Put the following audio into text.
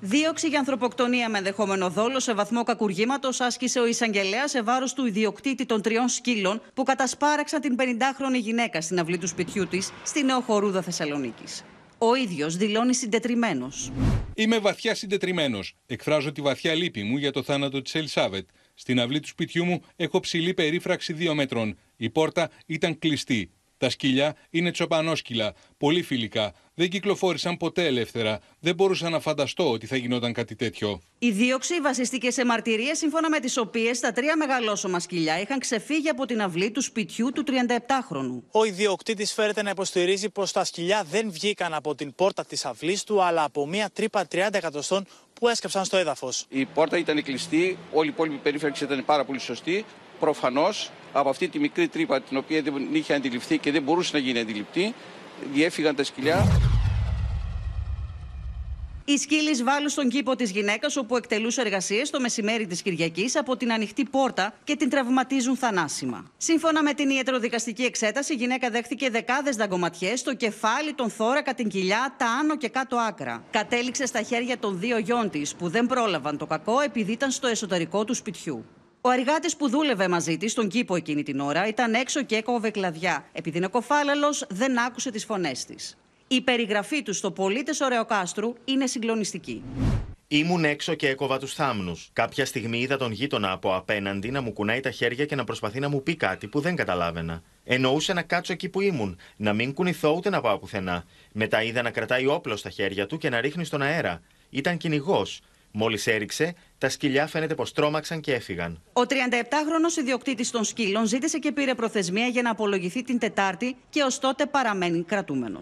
Δίωξη για ανθρωποκτονία με ενδεχόμενο δόλο σε βαθμό κακουργήματος άσκησε ο εισαγγελέας σε βάρος του ιδιοκτήτη των τριών σκύλων που κατασπάραξαν την 50χρονη γυναίκα στην αυλή του σπιτιού της στη Νέο Χορούδα Θεσσαλονίκης. Ο ίδιος δηλώνει συντετριμένος. Είμαι βαθιά συντετριμένος. Εκφράζω τη βαθιά λύπη μου για το θάνατο της Ελισάβετ. Στην αυλή του σπιτιού μου έχω ψηλή περίφραξη δύο μέτρων. Η πόρτα ήταν κλειστή. Τα σκύλια είναι τσοπανόσκυλα, πολύ φιλικά. Δεν κυκλοφόρησαν ποτέ ελεύθερα. Δεν μπορούσα να φανταστώ ότι θα γινόταν κάτι τέτοιο. Η δίωξη βασίστηκε σε μαρτυρίε σύμφωνα με τις οποίες τα τρία μεγαλόσωμα σκυλιά είχαν ξεφύγει από την αυλή του σπιτιού του 37χρονου. Ο ιδιοκτήτης φέρεται να υποστηρίζει πως τα σκυλιά δεν βγήκαν από την πόρτα της αυλής του, αλλά από μία τρύπα 30 εκατοστών που έσκαψαν στο έδαφος. Η πόρτα ήταν κλειστή, όλη η υπόλοιπη περίφραξη ήταν πάρα πολύ σωστή. Προφανώς από αυτή τη μικρή τρύπα την οποία δεν είχε αντιληφθεί και δεν μπορούσε να γίνει αντιληπτή, διέφυγαν τα σκυλιά. Η σκύλη βάλου στον κήπο της γυναίκας, όπου εκτελούσε εργασίες το μεσημέρι της Κυριακής από την ανοιχτή πόρτα και την τραυματίζουν θανάσιμα. Σύμφωνα με την ιατροδικαστική εξέταση, η γυναίκα δέχθηκε δεκάδες δαγκωματιές στο κεφάλι, τον θώρακα, την κοιλιά, τα άνω και κάτω άκρα. Κατέληξε στα χέρια των δύο γιών της, που δεν πρόλαβαν το κακό επειδή ήταν στο εσωτερικό του σπιτιού. Ο εργάτης που δούλευε μαζί της στον κήπο εκείνη την ώρα ήταν έξω και έκοβε κλαδιά, επειδή είναι κοφάλαλος, δεν άκουσε τις φωνές της. Η περιγραφή τους στο πολίτες Ωρεοκάστρου είναι συγκλονιστική. Ήμουν έξω και έκοβα τους θάμνους. Κάποια στιγμή είδα τον γείτονα από απέναντι να μου κουνάει τα χέρια και να προσπαθεί να μου πει κάτι που δεν καταλάβαινα. Εννοούσε να κάτσω εκεί που ήμουν, να μην κουνηθώ ούτε να πάω πουθενά. Μετά είδα να κρατάει όπλο στα χέρια του και να ρίχνει στον αέρα. Ήταν κυνηγός. Μόλις έριξε, τα σκυλιά φαίνεται πως τρόμαξαν και έφυγαν. Ο 37χρονο ιδιοκτήτης των σκύλων ζήτησε και πήρε προθεσμία για να απολογηθεί την Τετάρτη και ως τότε παραμένει κρατούμενος.